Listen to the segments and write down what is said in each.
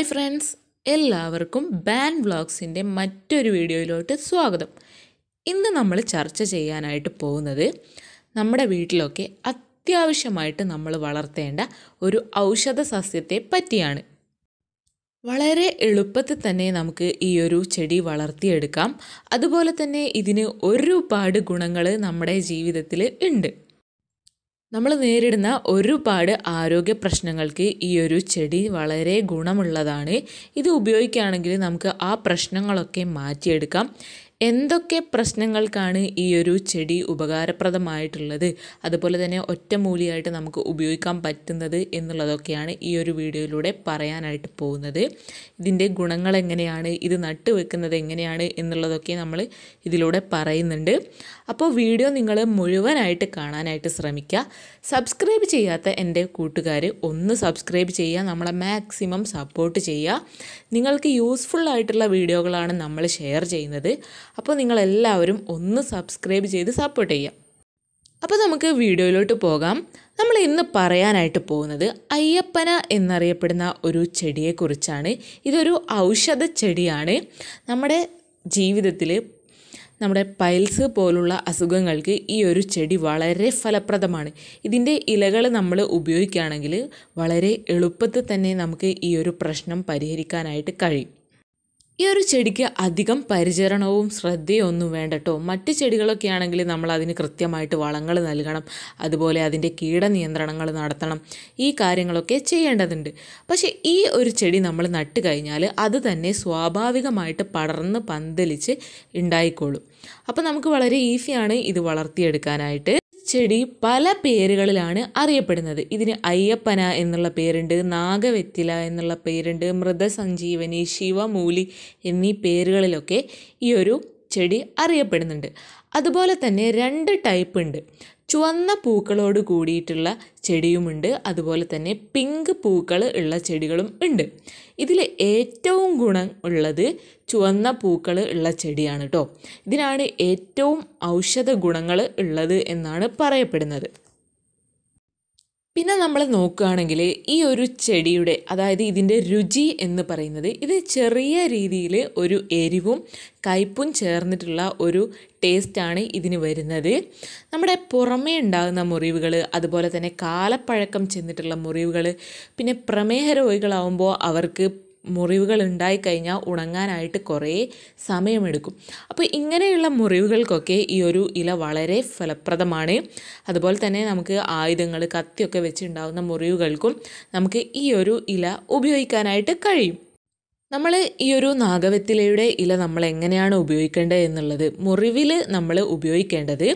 hi friends എല്ലാവർക്കും ബാൻ വ്ളോഗ്സിൻ്റെ മറ്റൊരു വീഡിയോയിലോട്ട് സ്വാഗതം ഇന്ന് നമ്മൾ ചർച്ച ചെയ്യാനായിട്ട് പോകുന്നത് നമ്മുടെ വീട്ടിലൊക്കെ അത്യാവശ്യമായിട്ട് നമ്മൾ വളർത്തേണ്ട ഒരു ഔഷധ സസ്യത്തെ പറ്റിയാണ് വളരെ എളുപ്പത്തിൽ തന്നെ നമുക്ക് ഈ ഒരു ചെടി വളർത്തിയെടുക്കാം അതുപോലെ തന്നെ ഇതിന് ഒരുപാട് ഗുണങ്ങൾ നമ്മുടെ ജീവിതത്തിൽ ഉണ്ട് നമ്മൾ നേരിടുന്ന ഒരുപാട് ആരോഗ്യ പ്രശ്നങ്ങൾക്ക് ഈ ഒരു ചെടി വളരെ ഗുണമുള്ളതാണ് ഇത് ഉപയോഗിക്കുകയാണെങ്കിൽ നമുക്ക് ആ പ്രശ്നങ്ങളൊക്കെ മാറ്റിയെടുക്കാം എന്തൊക്കെ പ്രശ്നങ്ങൾക്കാണ് ഈ ഒരു ചെടി ഉപകാരപ്രദമായിട്ടുള്ളത് അതുപോലെ തന്നെ ഒറ്റമൂലിയായിട്ട് നമുക്ക് ഉപയോഗിക്കാൻ പറ്റുന്നത് എന്നുള്ളതൊക്കെയാണ് ഈ ഒരു വീഡിയോയിലൂടെ പറയാനായിട്ട് പോകുന്നത് ഇതിൻ്റെ ഗുണങ്ങൾ എങ്ങനെയാണ് ഇത് നട്ടു വെക്കുന്നത് എങ്ങനെയാണ് എന്നുള്ളതൊക്കെ നമ്മൾ ഇതിലൂടെ പറയുന്നുണ്ട് അപ്പോൾ വീഡിയോ നിങ്ങൾ മുഴുവനായിട്ട് കാണാനായിട്ട് ശ്രമിക്കുക സബ്സ്ക്രൈബ് ചെയ്യാത്ത എൻ്റെ കൂട്ടുകാർ ഒന്ന് സബ്സ്ക്രൈബ് ചെയ്യുക നമ്മളെ മാക്സിമം സപ്പോർട്ട് ചെയ്യുക നിങ്ങൾക്ക് യൂസ്ഫുൾ ആയിട്ടുള്ള വീഡിയോകളാണ് നമ്മൾ ഷെയർ ചെയ്യുന്നത് അപ്പോൾ നിങ്ങളെല്ലാവരും ഒന്ന് സബ്സ്ക്രൈബ് ചെയ്ത് സപ്പോർട്ട് ചെയ്യാം അപ്പോൾ നമുക്ക് വീഡിയോയിലോട്ട് പോകാം നമ്മൾ ഇന്ന് പറയാനായിട്ട് പോകുന്നത് അയ്യപ്പന എന്നറിയപ്പെടുന്ന ഒരു ചെടിയെക്കുറിച്ചാണ് ഇതൊരു ഔഷധ ചെടിയാണ് നമ്മുടെ ജീവിതത്തിൽ നമ്മുടെ പൈൽസ് പോലുള്ള അസുഖങ്ങൾക്ക് ഈ ഒരു ചെടി വളരെ ഫലപ്രദമാണ് ഇതിൻ്റെ ഇലകൾ നമ്മൾ ഉപയോഗിക്കുകയാണെങ്കിൽ വളരെ എളുപ്പത്തിൽ തന്നെ നമുക്ക് ഈ ഒരു പ്രശ്നം പരിഹരിക്കാനായിട്ട് കഴിയും ഈ ഒരു ചെടിക്ക് അധികം പരിചരണവും ശ്രദ്ധയും ഒന്നും വേണ്ട കേട്ടോ മറ്റ് ചെടികളൊക്കെ ആണെങ്കിൽ നമ്മൾ അതിന് കൃത്യമായിട്ട് വളങ്ങൾ നൽകണം അതുപോലെ അതിൻ്റെ കീടനിയന്ത്രണങ്ങൾ നടത്തണം ഈ കാര്യങ്ങളൊക്കെ ചെയ്യേണ്ടതുണ്ട് പക്ഷേ ഈ ഒരു ചെടി നമ്മൾ നട്ട് കഴിഞ്ഞാൽ അത് തന്നെ സ്വാഭാവികമായിട്ട് പടർന്ന് പന്തലിച്ച് ഉണ്ടായിക്കോളും അപ്പോൾ നമുക്ക് വളരെ ഈസിയാണ് ഇത് വളർത്തിയെടുക്കാനായിട്ട് ചെടി പല പേരുകളിലാണ് അറിയപ്പെടുന്നത് ഇതിന് അയ്യപ്പന എന്നുള്ള പേരുണ്ട് നാഗവെത്തില എന്നുള്ള പേരുണ്ട് മൃതസഞ്ജീവനി ശിവമൂലി എന്നീ പേരുകളിലൊക്കെ ഈ ഒരു ചെടി അറിയപ്പെടുന്നുണ്ട് അതുപോലെ തന്നെ രണ്ട് ടൈപ്പ് ഉണ്ട് ചുവന്ന പൂക്കളോട് കൂടിയിട്ടുള്ള ചെടിയുമുണ്ട് അതുപോലെ തന്നെ പിങ്ക് പൂക്കൾ ഉള്ള ചെടികളും ഉണ്ട് ഇതിൽ ഏറ്റവും ഗുണം ഉള്ളത് ചുവന്ന പൂക്കൾ ഉള്ള ചെടിയാണ് കേട്ടോ ഇതിനാണ് ഏറ്റവും ഔഷധ ഗുണങ്ങൾ ഉള്ളത് എന്നാണ് പറയപ്പെടുന്നത് പിന്നെ നമ്മൾ നോക്കുകയാണെങ്കിൽ ഈ ഒരു ചെടിയുടെ അതായത് ഇതിൻ്റെ രുചി എന്ന് പറയുന്നത് ഇത് ചെറിയ രീതിയിൽ ഒരു എരിവും കയ്പും ചേർന്നിട്ടുള്ള ഒരു ടേസ്റ്റാണ് ഇതിന് വരുന്നത് നമ്മുടെ പുറമേ ഉണ്ടാകുന്ന മുറിവുകൾ അതുപോലെ തന്നെ കാലപ്പഴക്കം ചെന്നിട്ടുള്ള മുറിവുകൾ പിന്നെ പ്രമേഹ രോഗികളാവുമ്പോൾ അവർക്ക് മുറിവുകൾ ഉണ്ടായിക്കഴിഞ്ഞാൽ ഉണങ്ങാനായിട്ട് കുറേ സമയമെടുക്കും അപ്പോൾ ഇങ്ങനെയുള്ള മുറിവുകൾക്കൊക്കെ ഈ ഒരു ഇല വളരെ ഫലപ്രദമാണ് അതുപോലെ തന്നെ നമുക്ക് ആയുധങ്ങൾ കത്തിയൊക്കെ വെച്ചുണ്ടാകുന്ന മുറിവുകൾക്കും നമുക്ക് ഈ ഒരു ഇല ഉപയോഗിക്കാനായിട്ട് കഴിയും നമ്മൾ ഈ ഒരു നാഗവത്തിലയുടെ ഇല നമ്മൾ എങ്ങനെയാണ് ഉപയോഗിക്കേണ്ടത് എന്നുള്ളത് മുറിവിൽ നമ്മൾ ഉപയോഗിക്കേണ്ടത്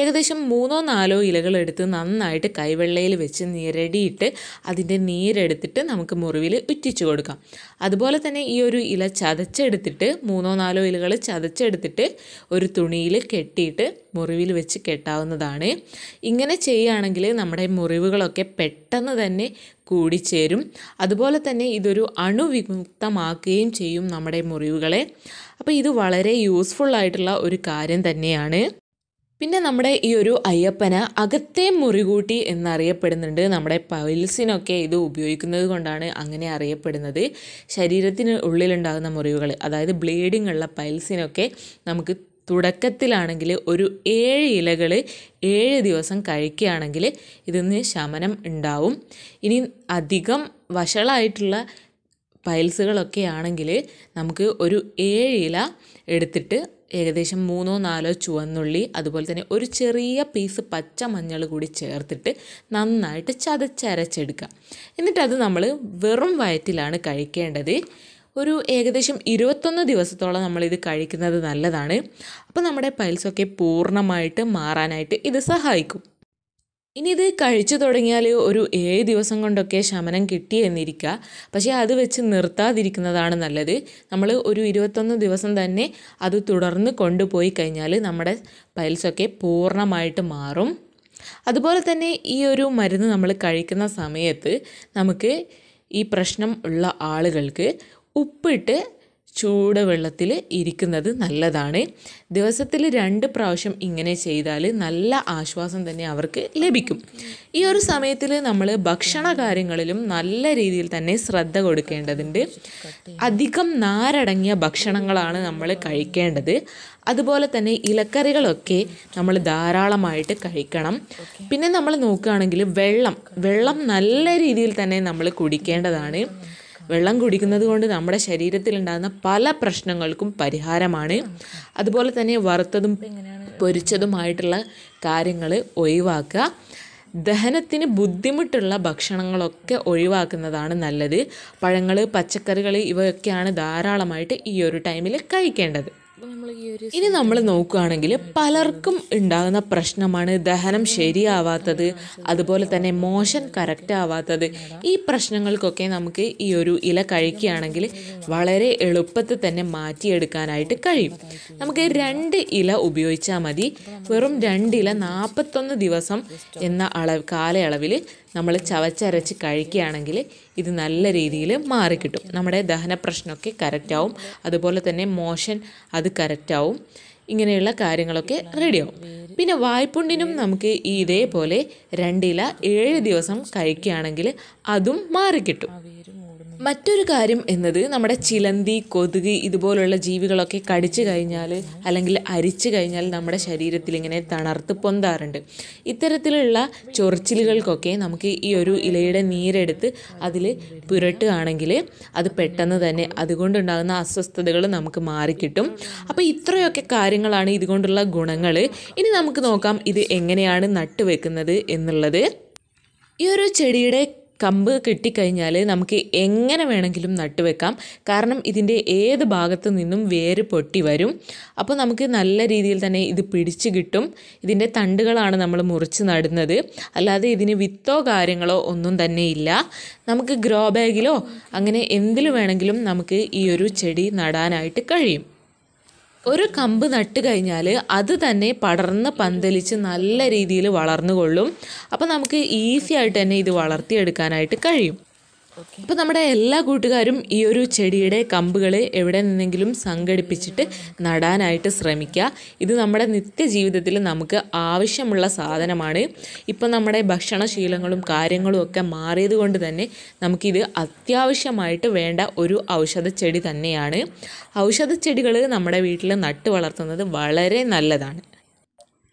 ഏകദേശം മൂന്നോ നാലോ ഇലകൾ എടുത്ത് നന്നായിട്ട് കൈവെള്ളയിൽ വെച്ച് നിരടിയിട്ട് അതിൻ്റെ നീരെടുത്തിട്ട് നമുക്ക് മുറിവിൽ ഉറ്റിച്ചു കൊടുക്കാം അതുപോലെ തന്നെ ഈ ഒരു ഇല ചതച്ചെടുത്തിട്ട് മൂന്നോ നാലോ ഇലകൾ ചതച്ചെടുത്തിട്ട് ഒരു തുണിയിൽ കെട്ടിയിട്ട് മുറിവിൽ വെച്ച് കെട്ടാവുന്നതാണ് ഇങ്ങനെ ചെയ്യുകയാണെങ്കിൽ നമ്മുടെ മുറിവുകളൊക്കെ പെട്ടെന്ന് തന്നെ കൂടിച്ചേരും അതുപോലെ തന്നെ ഇതൊരു അണുവിമുക്തമാക്കുകയും ചെയ്യും നമ്മുടെ മുറിവുകളെ അപ്പോൾ ഇത് വളരെ യൂസ്ഫുൾ ആയിട്ടുള്ള ഒരു കാര്യം തന്നെയാണ് പിന്നെ നമ്മുടെ ഈ ഒരു അയ്യപ്പന അകത്തെ മുറികൂട്ടി എന്നറിയപ്പെടുന്നുണ്ട് നമ്മുടെ പൈൽസിനൊക്കെ ഇത് ഉപയോഗിക്കുന്നത് കൊണ്ടാണ് അങ്ങനെ അറിയപ്പെടുന്നത് ശരീരത്തിന് ഉള്ളിലുണ്ടാകുന്ന മുറിവുകൾ അതായത് ബ്ലീഡിംഗ് ഉള്ള പൈൽസിനൊക്കെ നമുക്ക് തുടക്കത്തിലാണെങ്കിൽ ഒരു ഏഴ് ഇലകൾ ഏഴ് ദിവസം കഴിക്കുകയാണെങ്കിൽ ഇതിന് ശമനം ഉണ്ടാവും ഇനി അധികം വഷളായിട്ടുള്ള പൈൽസുകളൊക്കെ ആണെങ്കിൽ നമുക്ക് ഒരു ഏഴ് ഇല എടുത്തിട്ട് ഏകദേശം മൂന്നോ നാലോ ചുവന്നുള്ളി അതുപോലെ തന്നെ ഒരു ചെറിയ പീസ് പച്ച മഞ്ഞൾ കൂടി ചേർത്തിട്ട് നന്നായിട്ട് ചതച്ചരച്ചെടുക്കുക എന്നിട്ട് അത് നമ്മൾ വെറും വയറ്റിലാണ് കഴിക്കേണ്ടത് ഒരു ഏകദേശം ഇരുപത്തൊന്ന് ദിവസത്തോളം നമ്മളിത് കഴിക്കുന്നത് നല്ലതാണ് അപ്പോൾ നമ്മുടെ പൈൽസൊക്കെ പൂർണ്ണമായിട്ട് മാറാനായിട്ട് ഇത് സഹായിക്കും ഇനി ഇത് കഴിച്ചു തുടങ്ങിയാൽ ഒരു ഏഴ് ദിവസം കൊണ്ടൊക്കെ ശമനം കിട്ടി എന്നിരിക്കുക പക്ഷേ അത് വെച്ച് നിർത്താതിരിക്കുന്നതാണ് നല്ലത് നമ്മൾ ഒരു ഇരുപത്തൊന്ന് ദിവസം തന്നെ അത് തുടർന്ന് കൊണ്ടുപോയി കഴിഞ്ഞാൽ നമ്മുടെ പൈൽസൊക്കെ പൂർണ്ണമായിട്ട് മാറും അതുപോലെ തന്നെ ഈ ഒരു മരുന്ന് നമ്മൾ കഴിക്കുന്ന സമയത്ത് നമുക്ക് ഈ പ്രശ്നം ഉള്ള ആളുകൾക്ക് ഉപ്പിട്ട് വെള്ളത്തിൽ ഇരിക്കുന്നത് നല്ലതാണ് ദിവസത്തിൽ രണ്ട് പ്രാവശ്യം ഇങ്ങനെ ചെയ്താൽ നല്ല ആശ്വാസം തന്നെ അവർക്ക് ലഭിക്കും ഈ ഒരു സമയത്തിൽ നമ്മൾ ഭക്ഷണ കാര്യങ്ങളിലും നല്ല രീതിയിൽ തന്നെ ശ്രദ്ധ കൊടുക്കേണ്ടതുണ്ട് അധികം നാരടങ്ങിയ ഭക്ഷണങ്ങളാണ് നമ്മൾ കഴിക്കേണ്ടത് അതുപോലെ തന്നെ ഇലക്കറികളൊക്കെ നമ്മൾ ധാരാളമായിട്ട് കഴിക്കണം പിന്നെ നമ്മൾ നോക്കുകയാണെങ്കിൽ വെള്ളം വെള്ളം നല്ല രീതിയിൽ തന്നെ നമ്മൾ കുടിക്കേണ്ടതാണ് വെള്ളം കുടിക്കുന്നത് കൊണ്ട് നമ്മുടെ ശരീരത്തിലുണ്ടാകുന്ന പല പ്രശ്നങ്ങൾക്കും പരിഹാരമാണ് അതുപോലെ തന്നെ വറുത്തതും പൊരിച്ചതുമായിട്ടുള്ള കാര്യങ്ങൾ ഒഴിവാക്കുക ദഹനത്തിന് ബുദ്ധിമുട്ടുള്ള ഭക്ഷണങ്ങളൊക്കെ ഒഴിവാക്കുന്നതാണ് നല്ലത് പഴങ്ങൾ പച്ചക്കറികൾ ഇവയൊക്കെയാണ് ധാരാളമായിട്ട് ഈ ഒരു ടൈമിൽ കഴിക്കേണ്ടത് ഇനി നമ്മൾ നോക്കുകയാണെങ്കിൽ പലർക്കും ഉണ്ടാകുന്ന പ്രശ്നമാണ് ദഹനം ശരിയാവാത്തത് അതുപോലെ തന്നെ മോഷൻ കറക്റ്റ് ആവാത്തത് ഈ പ്രശ്നങ്ങൾക്കൊക്കെ നമുക്ക് ഈ ഒരു ഇല കഴിക്കുകയാണെങ്കിൽ വളരെ എളുപ്പത്തിൽ തന്നെ മാറ്റിയെടുക്കാനായിട്ട് കഴിയും നമുക്ക് രണ്ട് ഇല ഉപയോഗിച്ചാൽ മതി വെറും രണ്ട് ഇല നാൽപ്പത്തൊന്ന് ദിവസം എന്ന അളവ് കാലയളവിൽ നമ്മൾ ചവച്ചരച്ച് കഴിക്കുകയാണെങ്കിൽ ഇത് നല്ല രീതിയിൽ മാറിക്കിട്ടും നമ്മുടെ ദഹന പ്രശ്നമൊക്കെ കറക്റ്റാവും അതുപോലെ തന്നെ മോഷൻ അത് കറക്റ്റാവും ഇങ്ങനെയുള്ള കാര്യങ്ങളൊക്കെ റെഡിയാവും പിന്നെ വായ്പുണ്ടിനും നമുക്ക് ഈ ഇതേപോലെ രണ്ടില ഏഴ് ദിവസം കഴിക്കുകയാണെങ്കിൽ അതും മാറിക്കിട്ടും മറ്റൊരു കാര്യം എന്നത് നമ്മുടെ ചിലന്തി കൊതുക് ഇതുപോലുള്ള ജീവികളൊക്കെ കടിച്ചു കഴിഞ്ഞാൽ അല്ലെങ്കിൽ അരിച്ചു കഴിഞ്ഞാൽ നമ്മുടെ ശരീരത്തിൽ ഇങ്ങനെ തണർത്ത് പൊന്താറുണ്ട് ഇത്തരത്തിലുള്ള ചൊറിച്ചിലുകൾക്കൊക്കെ നമുക്ക് ഈ ഒരു ഇലയുടെ നീരെടുത്ത് അതിൽ പുരട്ടുകയാണെങ്കിൽ അത് പെട്ടെന്ന് തന്നെ അതുകൊണ്ടുണ്ടാകുന്ന അസ്വസ്ഥതകൾ നമുക്ക് മാറിക്കിട്ടും അപ്പോൾ ഇത്രയൊക്കെ കാര്യങ്ങളാണ് ഇതുകൊണ്ടുള്ള ഗുണങ്ങൾ ഇനി നമുക്ക് നോക്കാം ഇത് എങ്ങനെയാണ് നട്ടുവെക്കുന്നത് എന്നുള്ളത് ഈ ഒരു ചെടിയുടെ കമ്പ് കിട്ടിക്കഴിഞ്ഞാൽ നമുക്ക് എങ്ങനെ വേണമെങ്കിലും നട്ടുവെക്കാം കാരണം ഇതിൻ്റെ ഏത് ഭാഗത്തു നിന്നും വേര് പൊട്ടി വരും അപ്പോൾ നമുക്ക് നല്ല രീതിയിൽ തന്നെ ഇത് പിടിച്ചു കിട്ടും ഇതിൻ്റെ തണ്ടുകളാണ് നമ്മൾ മുറിച്ച് നടുന്നത് അല്ലാതെ ഇതിന് വിത്തോ കാര്യങ്ങളോ ഒന്നും തന്നെ ഇല്ല നമുക്ക് ഗ്രോ ബാഗിലോ അങ്ങനെ എന്തിൽ വേണമെങ്കിലും നമുക്ക് ഈ ഒരു ചെടി നടാനായിട്ട് കഴിയും ഒരു കമ്പ് നട്ട് കഴിഞ്ഞാൽ അത് തന്നെ പടർന്ന് പന്തലിച്ച് നല്ല രീതിയിൽ വളർന്നുകൊള്ളും അപ്പോൾ നമുക്ക് ഈസി ആയിട്ട് തന്നെ ഇത് വളർത്തിയെടുക്കാനായിട്ട് കഴിയും ഇപ്പോൾ നമ്മുടെ എല്ലാ കൂട്ടുകാരും ഈ ഒരു ചെടിയുടെ കമ്പുകളെ എവിടെ നിന്നെങ്കിലും സംഘടിപ്പിച്ചിട്ട് നടാനായിട്ട് ശ്രമിക്കുക ഇത് നമ്മുടെ നിത്യജീവിതത്തിൽ നമുക്ക് ആവശ്യമുള്ള സാധനമാണ് ഇപ്പം നമ്മുടെ ഭക്ഷണശീലങ്ങളും കാര്യങ്ങളും ഒക്കെ മാറിയത് കൊണ്ട് തന്നെ നമുക്കിത് അത്യാവശ്യമായിട്ട് വേണ്ട ഒരു ഔഷധ ചെടി തന്നെയാണ് ഔഷധ ചെടികൾ നമ്മുടെ വീട്ടിൽ നട്ടു വളർത്തുന്നത് വളരെ നല്ലതാണ്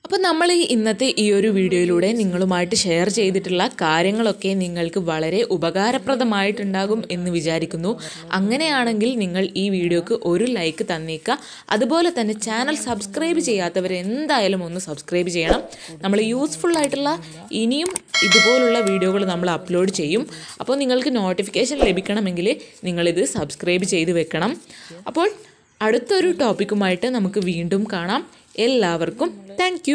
അപ്പോൾ നമ്മൾ ഈ ഇന്നത്തെ ഈ ഒരു വീഡിയോയിലൂടെ നിങ്ങളുമായിട്ട് ഷെയർ ചെയ്തിട്ടുള്ള കാര്യങ്ങളൊക്കെ നിങ്ങൾക്ക് വളരെ ഉപകാരപ്രദമായിട്ടുണ്ടാകും എന്ന് വിചാരിക്കുന്നു അങ്ങനെയാണെങ്കിൽ നിങ്ങൾ ഈ വീഡിയോക്ക് ഒരു ലൈക്ക് തന്നേക്കുക അതുപോലെ തന്നെ ചാനൽ സബ്സ്ക്രൈബ് ചെയ്യാത്തവർ എന്തായാലും ഒന്ന് സബ്സ്ക്രൈബ് ചെയ്യണം നമ്മൾ യൂസ്ഫുൾ ആയിട്ടുള്ള ഇനിയും ഇതുപോലുള്ള വീഡിയോകൾ നമ്മൾ അപ്ലോഡ് ചെയ്യും അപ്പോൾ നിങ്ങൾക്ക് നോട്ടിഫിക്കേഷൻ ലഭിക്കണമെങ്കിൽ നിങ്ങളിത് സബ്സ്ക്രൈബ് ചെയ്ത് വെക്കണം അപ്പോൾ അടുത്തൊരു ടോപ്പിക്കുമായിട്ട് നമുക്ക് വീണ്ടും കാണാം എല്ലാവർക്കും താങ്ക്